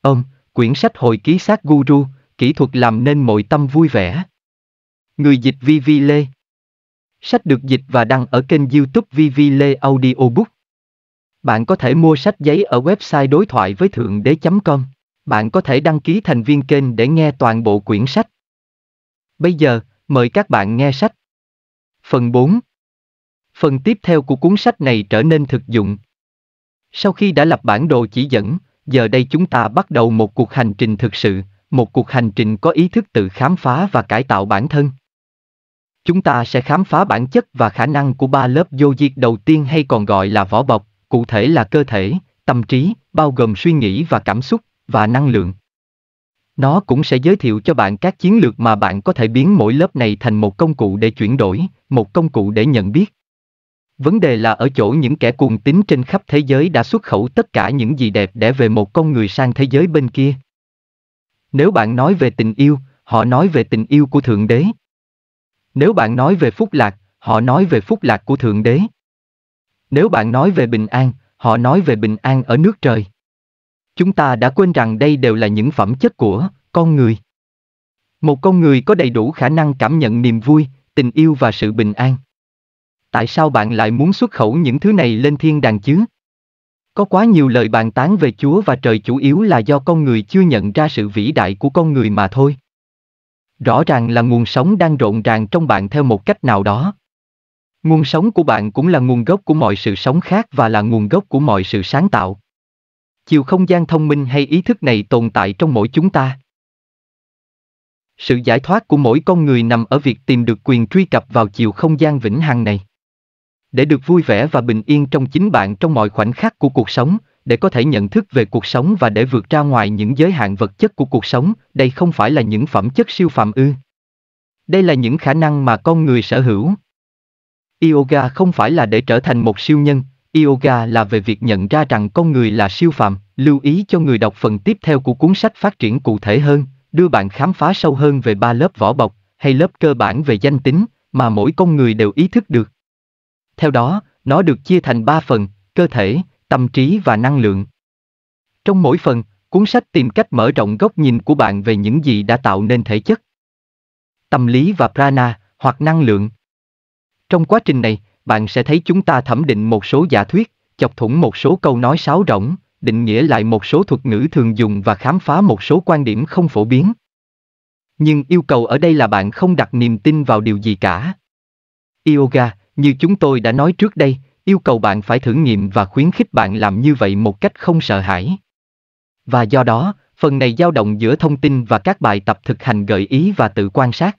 Ôm, quyển sách hồi ký sát guru, kỹ thuật làm nên mọi tâm vui vẻ. Người dịch VV Lê Sách được dịch và đăng ở kênh youtube VV Lê Audiobook. Bạn có thể mua sách giấy ở website đối thoại với thượng đế.com. Bạn có thể đăng ký thành viên kênh để nghe toàn bộ quyển sách. Bây giờ, mời các bạn nghe sách. Phần 4 Phần tiếp theo của cuốn sách này trở nên thực dụng. Sau khi đã lập bản đồ chỉ dẫn, giờ đây chúng ta bắt đầu một cuộc hành trình thực sự, một cuộc hành trình có ý thức tự khám phá và cải tạo bản thân. Chúng ta sẽ khám phá bản chất và khả năng của ba lớp vô diệt đầu tiên hay còn gọi là vỏ bọc, cụ thể là cơ thể, tâm trí, bao gồm suy nghĩ và cảm xúc, và năng lượng. Nó cũng sẽ giới thiệu cho bạn các chiến lược mà bạn có thể biến mỗi lớp này thành một công cụ để chuyển đổi, một công cụ để nhận biết, Vấn đề là ở chỗ những kẻ cuồng tín trên khắp thế giới đã xuất khẩu tất cả những gì đẹp để về một con người sang thế giới bên kia. Nếu bạn nói về tình yêu, họ nói về tình yêu của Thượng Đế. Nếu bạn nói về phúc lạc, họ nói về phúc lạc của Thượng Đế. Nếu bạn nói về bình an, họ nói về bình an ở nước trời. Chúng ta đã quên rằng đây đều là những phẩm chất của con người. Một con người có đầy đủ khả năng cảm nhận niềm vui, tình yêu và sự bình an tại sao bạn lại muốn xuất khẩu những thứ này lên thiên đàng chứ? Có quá nhiều lời bàn tán về Chúa và trời chủ yếu là do con người chưa nhận ra sự vĩ đại của con người mà thôi. Rõ ràng là nguồn sống đang rộn ràng trong bạn theo một cách nào đó. Nguồn sống của bạn cũng là nguồn gốc của mọi sự sống khác và là nguồn gốc của mọi sự sáng tạo. Chiều không gian thông minh hay ý thức này tồn tại trong mỗi chúng ta. Sự giải thoát của mỗi con người nằm ở việc tìm được quyền truy cập vào chiều không gian vĩnh hằng này để được vui vẻ và bình yên trong chính bạn trong mọi khoảnh khắc của cuộc sống để có thể nhận thức về cuộc sống và để vượt ra ngoài những giới hạn vật chất của cuộc sống đây không phải là những phẩm chất siêu phàm ư đây là những khả năng mà con người sở hữu yoga không phải là để trở thành một siêu nhân yoga là về việc nhận ra rằng con người là siêu phàm lưu ý cho người đọc phần tiếp theo của cuốn sách phát triển cụ thể hơn đưa bạn khám phá sâu hơn về ba lớp vỏ bọc hay lớp cơ bản về danh tính mà mỗi con người đều ý thức được theo đó, nó được chia thành ba phần, cơ thể, tâm trí và năng lượng. Trong mỗi phần, cuốn sách tìm cách mở rộng góc nhìn của bạn về những gì đã tạo nên thể chất. Tâm lý và prana, hoặc năng lượng. Trong quá trình này, bạn sẽ thấy chúng ta thẩm định một số giả thuyết, chọc thủng một số câu nói sáo rỗng, định nghĩa lại một số thuật ngữ thường dùng và khám phá một số quan điểm không phổ biến. Nhưng yêu cầu ở đây là bạn không đặt niềm tin vào điều gì cả. Yoga, như chúng tôi đã nói trước đây, yêu cầu bạn phải thử nghiệm và khuyến khích bạn làm như vậy một cách không sợ hãi. Và do đó, phần này dao động giữa thông tin và các bài tập thực hành gợi ý và tự quan sát.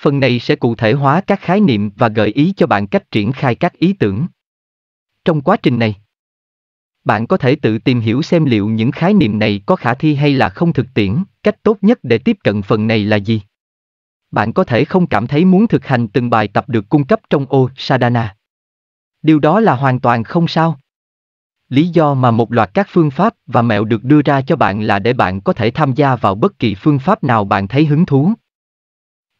Phần này sẽ cụ thể hóa các khái niệm và gợi ý cho bạn cách triển khai các ý tưởng. Trong quá trình này, bạn có thể tự tìm hiểu xem liệu những khái niệm này có khả thi hay là không thực tiễn, cách tốt nhất để tiếp cận phần này là gì bạn có thể không cảm thấy muốn thực hành từng bài tập được cung cấp trong ô Sadhana. Điều đó là hoàn toàn không sao. Lý do mà một loạt các phương pháp và mẹo được đưa ra cho bạn là để bạn có thể tham gia vào bất kỳ phương pháp nào bạn thấy hứng thú.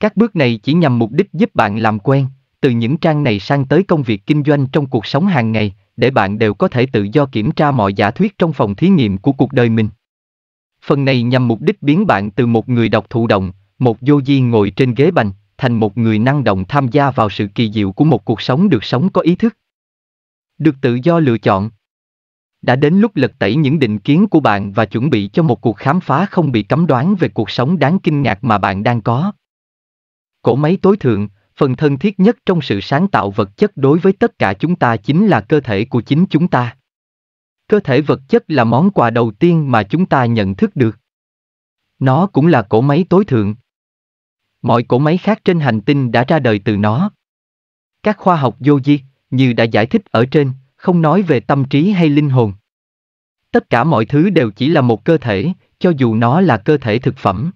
Các bước này chỉ nhằm mục đích giúp bạn làm quen, từ những trang này sang tới công việc kinh doanh trong cuộc sống hàng ngày, để bạn đều có thể tự do kiểm tra mọi giả thuyết trong phòng thí nghiệm của cuộc đời mình. Phần này nhằm mục đích biến bạn từ một người đọc thụ động một vô di ngồi trên ghế bành, thành một người năng động tham gia vào sự kỳ diệu của một cuộc sống được sống có ý thức. Được tự do lựa chọn. Đã đến lúc lật tẩy những định kiến của bạn và chuẩn bị cho một cuộc khám phá không bị cấm đoán về cuộc sống đáng kinh ngạc mà bạn đang có. Cổ máy tối thượng, phần thân thiết nhất trong sự sáng tạo vật chất đối với tất cả chúng ta chính là cơ thể của chính chúng ta. Cơ thể vật chất là món quà đầu tiên mà chúng ta nhận thức được. Nó cũng là cổ máy tối thượng, Mọi cỗ máy khác trên hành tinh đã ra đời từ nó. Các khoa học vô diệt, như đã giải thích ở trên, không nói về tâm trí hay linh hồn. Tất cả mọi thứ đều chỉ là một cơ thể, cho dù nó là cơ thể thực phẩm.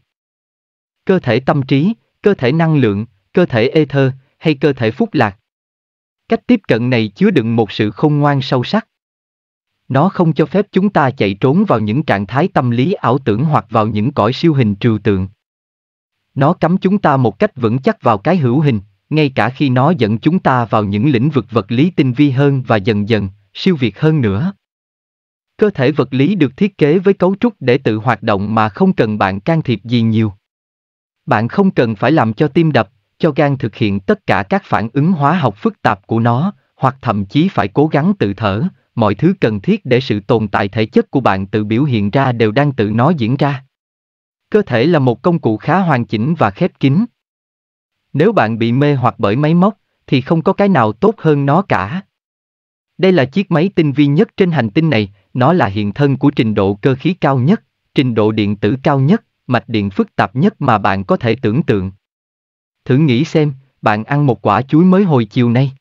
Cơ thể tâm trí, cơ thể năng lượng, cơ thể ether hay cơ thể phúc lạc. Cách tiếp cận này chứa đựng một sự không ngoan sâu sắc. Nó không cho phép chúng ta chạy trốn vào những trạng thái tâm lý ảo tưởng hoặc vào những cõi siêu hình trừu tượng. Nó cắm chúng ta một cách vững chắc vào cái hữu hình, ngay cả khi nó dẫn chúng ta vào những lĩnh vực vật lý tinh vi hơn và dần dần, siêu việt hơn nữa. Cơ thể vật lý được thiết kế với cấu trúc để tự hoạt động mà không cần bạn can thiệp gì nhiều. Bạn không cần phải làm cho tim đập, cho gan thực hiện tất cả các phản ứng hóa học phức tạp của nó, hoặc thậm chí phải cố gắng tự thở, mọi thứ cần thiết để sự tồn tại thể chất của bạn tự biểu hiện ra đều đang tự nó diễn ra cơ thể là một công cụ khá hoàn chỉnh và khép kín. Nếu bạn bị mê hoặc bởi máy móc, thì không có cái nào tốt hơn nó cả. Đây là chiếc máy tinh vi nhất trên hành tinh này, nó là hiện thân của trình độ cơ khí cao nhất, trình độ điện tử cao nhất, mạch điện phức tạp nhất mà bạn có thể tưởng tượng. Thử nghĩ xem, bạn ăn một quả chuối mới hồi chiều nay.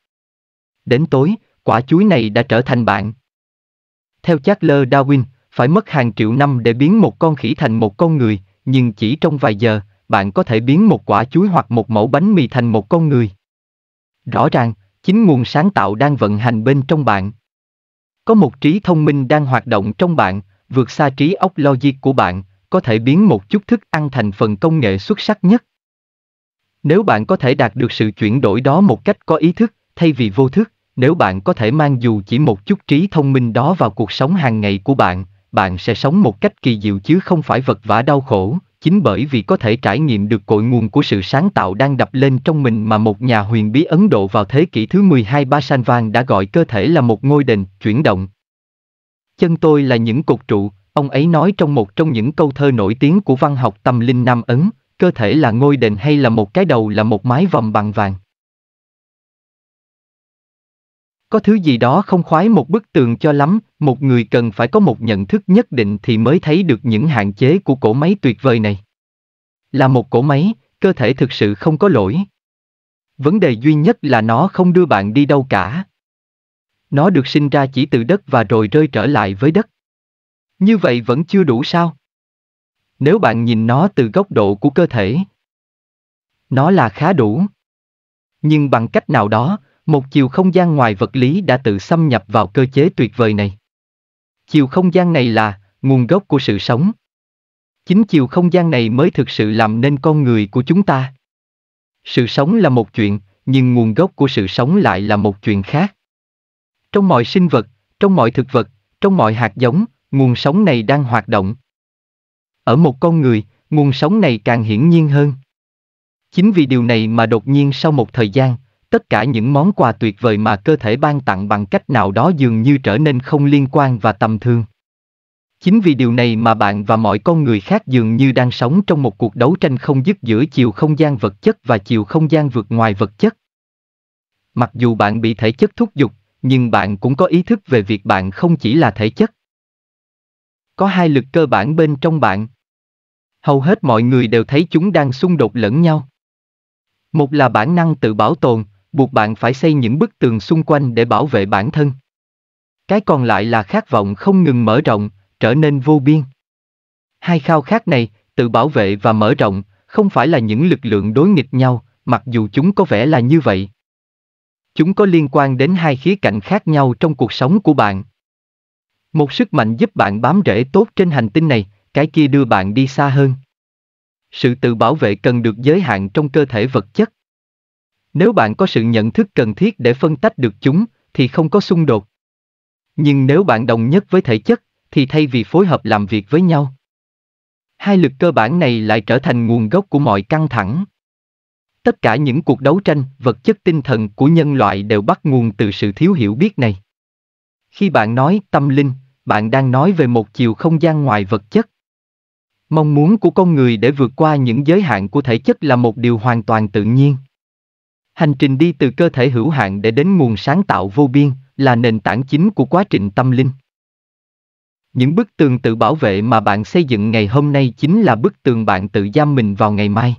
Đến tối, quả chuối này đã trở thành bạn. Theo Charles Darwin, phải mất hàng triệu năm để biến một con khỉ thành một con người, nhưng chỉ trong vài giờ, bạn có thể biến một quả chuối hoặc một mẫu bánh mì thành một con người. Rõ ràng, chính nguồn sáng tạo đang vận hành bên trong bạn. Có một trí thông minh đang hoạt động trong bạn, vượt xa trí óc logic của bạn, có thể biến một chút thức ăn thành phần công nghệ xuất sắc nhất. Nếu bạn có thể đạt được sự chuyển đổi đó một cách có ý thức, thay vì vô thức, nếu bạn có thể mang dù chỉ một chút trí thông minh đó vào cuộc sống hàng ngày của bạn, bạn sẽ sống một cách kỳ diệu chứ không phải vật vã đau khổ, chính bởi vì có thể trải nghiệm được cội nguồn của sự sáng tạo đang đập lên trong mình mà một nhà huyền bí Ấn Độ vào thế kỷ thứ 12 Basanvan đã gọi cơ thể là một ngôi đền, chuyển động. Chân tôi là những cột trụ, ông ấy nói trong một trong những câu thơ nổi tiếng của văn học tâm linh Nam Ấn, cơ thể là ngôi đền hay là một cái đầu là một mái vòng bằng vàng. Có thứ gì đó không khoái một bức tường cho lắm, một người cần phải có một nhận thức nhất định thì mới thấy được những hạn chế của cỗ máy tuyệt vời này. Là một cỗ máy, cơ thể thực sự không có lỗi. Vấn đề duy nhất là nó không đưa bạn đi đâu cả. Nó được sinh ra chỉ từ đất và rồi rơi trở lại với đất. Như vậy vẫn chưa đủ sao? Nếu bạn nhìn nó từ góc độ của cơ thể, nó là khá đủ. Nhưng bằng cách nào đó, một chiều không gian ngoài vật lý đã tự xâm nhập vào cơ chế tuyệt vời này. Chiều không gian này là nguồn gốc của sự sống. Chính chiều không gian này mới thực sự làm nên con người của chúng ta. Sự sống là một chuyện, nhưng nguồn gốc của sự sống lại là một chuyện khác. Trong mọi sinh vật, trong mọi thực vật, trong mọi hạt giống, nguồn sống này đang hoạt động. Ở một con người, nguồn sống này càng hiển nhiên hơn. Chính vì điều này mà đột nhiên sau một thời gian, tất cả những món quà tuyệt vời mà cơ thể ban tặng bằng cách nào đó dường như trở nên không liên quan và tầm thường. Chính vì điều này mà bạn và mọi con người khác dường như đang sống trong một cuộc đấu tranh không dứt giữa chiều không gian vật chất và chiều không gian vượt ngoài vật chất. Mặc dù bạn bị thể chất thúc giục, nhưng bạn cũng có ý thức về việc bạn không chỉ là thể chất. Có hai lực cơ bản bên trong bạn. Hầu hết mọi người đều thấy chúng đang xung đột lẫn nhau. Một là bản năng tự bảo tồn, buộc bạn phải xây những bức tường xung quanh để bảo vệ bản thân. Cái còn lại là khát vọng không ngừng mở rộng, trở nên vô biên. Hai khao khát này, tự bảo vệ và mở rộng, không phải là những lực lượng đối nghịch nhau, mặc dù chúng có vẻ là như vậy. Chúng có liên quan đến hai khía cạnh khác nhau trong cuộc sống của bạn. Một sức mạnh giúp bạn bám rễ tốt trên hành tinh này, cái kia đưa bạn đi xa hơn. Sự tự bảo vệ cần được giới hạn trong cơ thể vật chất. Nếu bạn có sự nhận thức cần thiết để phân tách được chúng, thì không có xung đột. Nhưng nếu bạn đồng nhất với thể chất, thì thay vì phối hợp làm việc với nhau, hai lực cơ bản này lại trở thành nguồn gốc của mọi căng thẳng. Tất cả những cuộc đấu tranh vật chất tinh thần của nhân loại đều bắt nguồn từ sự thiếu hiểu biết này. Khi bạn nói tâm linh, bạn đang nói về một chiều không gian ngoài vật chất. Mong muốn của con người để vượt qua những giới hạn của thể chất là một điều hoàn toàn tự nhiên. Hành trình đi từ cơ thể hữu hạn để đến nguồn sáng tạo vô biên là nền tảng chính của quá trình tâm linh. Những bức tường tự bảo vệ mà bạn xây dựng ngày hôm nay chính là bức tường bạn tự giam mình vào ngày mai.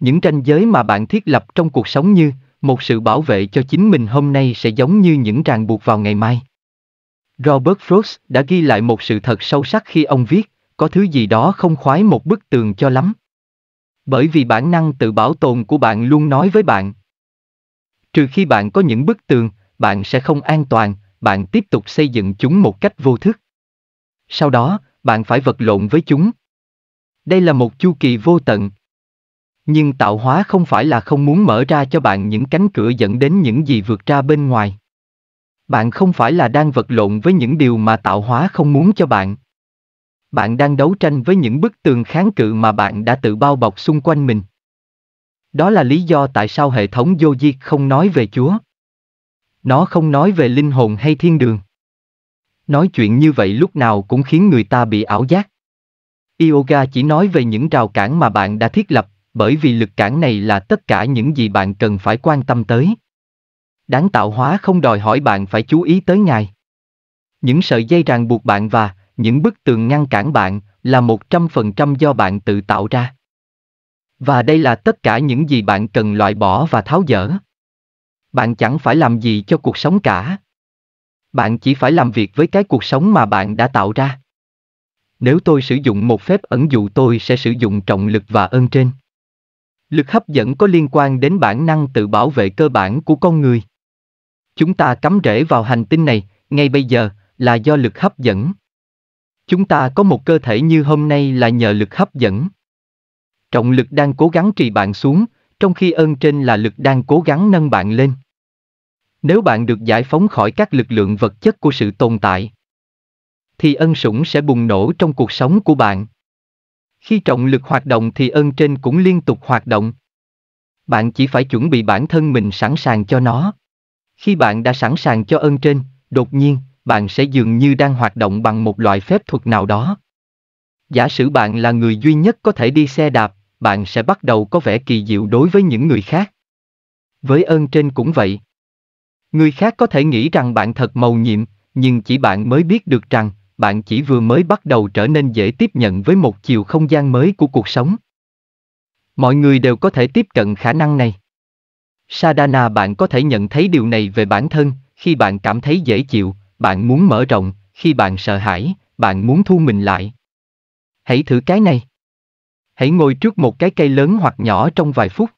Những ranh giới mà bạn thiết lập trong cuộc sống như một sự bảo vệ cho chính mình hôm nay sẽ giống như những ràng buộc vào ngày mai. Robert Frost đã ghi lại một sự thật sâu sắc khi ông viết, có thứ gì đó không khoái một bức tường cho lắm. Bởi vì bản năng tự bảo tồn của bạn luôn nói với bạn. Trừ khi bạn có những bức tường, bạn sẽ không an toàn, bạn tiếp tục xây dựng chúng một cách vô thức. Sau đó, bạn phải vật lộn với chúng. Đây là một chu kỳ vô tận. Nhưng tạo hóa không phải là không muốn mở ra cho bạn những cánh cửa dẫn đến những gì vượt ra bên ngoài. Bạn không phải là đang vật lộn với những điều mà tạo hóa không muốn cho bạn. Bạn đang đấu tranh với những bức tường kháng cự mà bạn đã tự bao bọc xung quanh mình. Đó là lý do tại sao hệ thống vô diệt không nói về Chúa. Nó không nói về linh hồn hay thiên đường. Nói chuyện như vậy lúc nào cũng khiến người ta bị ảo giác. Yoga chỉ nói về những rào cản mà bạn đã thiết lập, bởi vì lực cản này là tất cả những gì bạn cần phải quan tâm tới. Đáng tạo hóa không đòi hỏi bạn phải chú ý tới Ngài. Những sợi dây ràng buộc bạn và những bức tường ngăn cản bạn là 100% do bạn tự tạo ra. Và đây là tất cả những gì bạn cần loại bỏ và tháo dỡ. Bạn chẳng phải làm gì cho cuộc sống cả. Bạn chỉ phải làm việc với cái cuộc sống mà bạn đã tạo ra. Nếu tôi sử dụng một phép ẩn dụ tôi sẽ sử dụng trọng lực và ơn trên. Lực hấp dẫn có liên quan đến bản năng tự bảo vệ cơ bản của con người. Chúng ta cắm rễ vào hành tinh này, ngay bây giờ, là do lực hấp dẫn. Chúng ta có một cơ thể như hôm nay là nhờ lực hấp dẫn. Trọng lực đang cố gắng trì bạn xuống, trong khi ơn trên là lực đang cố gắng nâng bạn lên. Nếu bạn được giải phóng khỏi các lực lượng vật chất của sự tồn tại, thì ân sủng sẽ bùng nổ trong cuộc sống của bạn. Khi trọng lực hoạt động thì ơn trên cũng liên tục hoạt động. Bạn chỉ phải chuẩn bị bản thân mình sẵn sàng cho nó. Khi bạn đã sẵn sàng cho ơn trên, đột nhiên, bạn sẽ dường như đang hoạt động bằng một loại phép thuật nào đó. Giả sử bạn là người duy nhất có thể đi xe đạp, bạn sẽ bắt đầu có vẻ kỳ diệu đối với những người khác. Với ơn trên cũng vậy. Người khác có thể nghĩ rằng bạn thật mầu nhiệm, nhưng chỉ bạn mới biết được rằng, bạn chỉ vừa mới bắt đầu trở nên dễ tiếp nhận với một chiều không gian mới của cuộc sống. Mọi người đều có thể tiếp cận khả năng này. Sadhana bạn có thể nhận thấy điều này về bản thân, khi bạn cảm thấy dễ chịu, bạn muốn mở rộng, khi bạn sợ hãi, bạn muốn thu mình lại. Hãy thử cái này. Hãy ngồi trước một cái cây lớn hoặc nhỏ trong vài phút.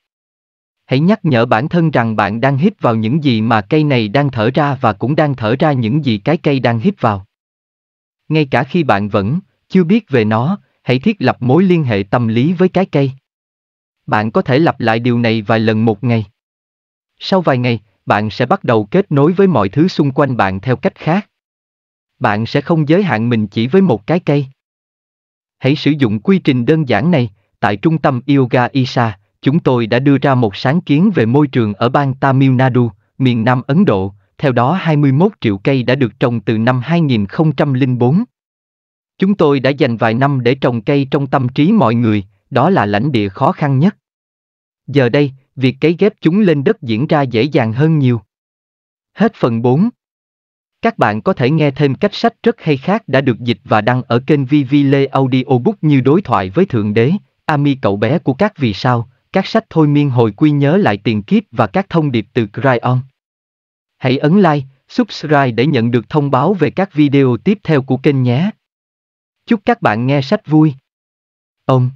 Hãy nhắc nhở bản thân rằng bạn đang hít vào những gì mà cây này đang thở ra và cũng đang thở ra những gì cái cây đang hít vào. Ngay cả khi bạn vẫn chưa biết về nó, hãy thiết lập mối liên hệ tâm lý với cái cây. Bạn có thể lặp lại điều này vài lần một ngày. Sau vài ngày, bạn sẽ bắt đầu kết nối với mọi thứ xung quanh bạn theo cách khác bạn sẽ không giới hạn mình chỉ với một cái cây hãy sử dụng quy trình đơn giản này tại trung tâm yoga isa chúng tôi đã đưa ra một sáng kiến về môi trường ở bang Tamil Nadu, miền Nam Ấn Độ, theo đó 21 triệu cây đã được trồng từ năm 2004. Chúng tôi đã dành vài năm để trồng cây trong tâm trí mọi người, đó là lãnh địa khó khăn nhất. Giờ đây, việc cấy ghép chúng lên đất diễn ra dễ dàng hơn nhiều. Hết phần 4. Các bạn có thể nghe thêm cách sách rất hay khác đã được dịch và đăng ở kênh VV Lê Audiobook như đối thoại với Thượng Đế, Ami cậu bé của các vì sao, các sách thôi miên hồi quy nhớ lại tiền kiếp và các thông điệp từ Cryon. Hãy ấn like, subscribe để nhận được thông báo về các video tiếp theo của kênh nhé. Chúc các bạn nghe sách vui. Ông